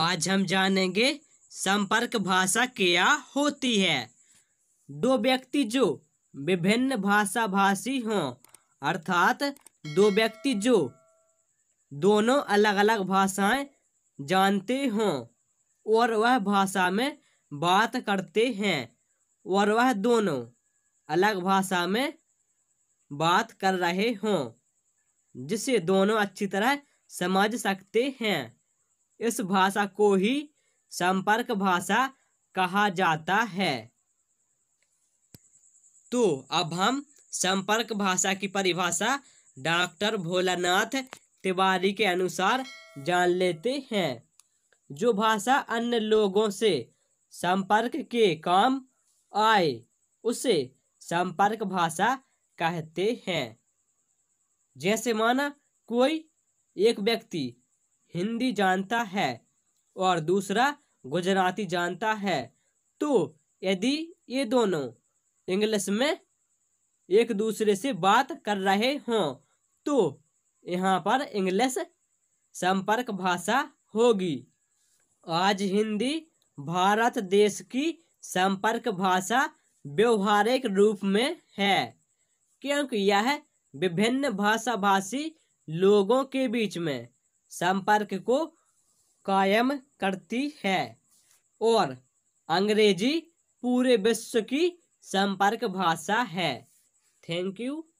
आज हम जानेंगे संपर्क भाषा क्या होती है दो व्यक्ति जो विभिन्न भाषा भाषी हों अर्थात दो व्यक्ति जो दोनों अलग अलग भाषाएं जानते हों और वह भाषा में बात करते हैं और वह दोनों अलग भाषा में बात कर रहे हों जिसे दोनों अच्छी तरह समझ सकते हैं इस भाषा को ही संपर्क भाषा कहा जाता है तो अब हम संपर्क भाषा की परिभाषा डॉक्टर भोलानाथ तिवारी के अनुसार जान लेते हैं जो भाषा अन्य लोगों से संपर्क के काम आए उसे संपर्क भाषा कहते हैं जैसे माना कोई एक व्यक्ति हिंदी जानता है और दूसरा गुजराती जानता है तो यदि ये दोनों इंग्लिश में एक दूसरे से बात कर रहे हों तो यहाँ पर इंग्लिश संपर्क भाषा होगी आज हिंदी भारत देश की संपर्क भाषा व्यवहारिक रूप में है क्योंकि यह विभिन्न भाषा भाषी लोगों के बीच में संपर्क को कायम करती है और अंग्रेजी पूरे विश्व की संपर्क भाषा है थैंक यू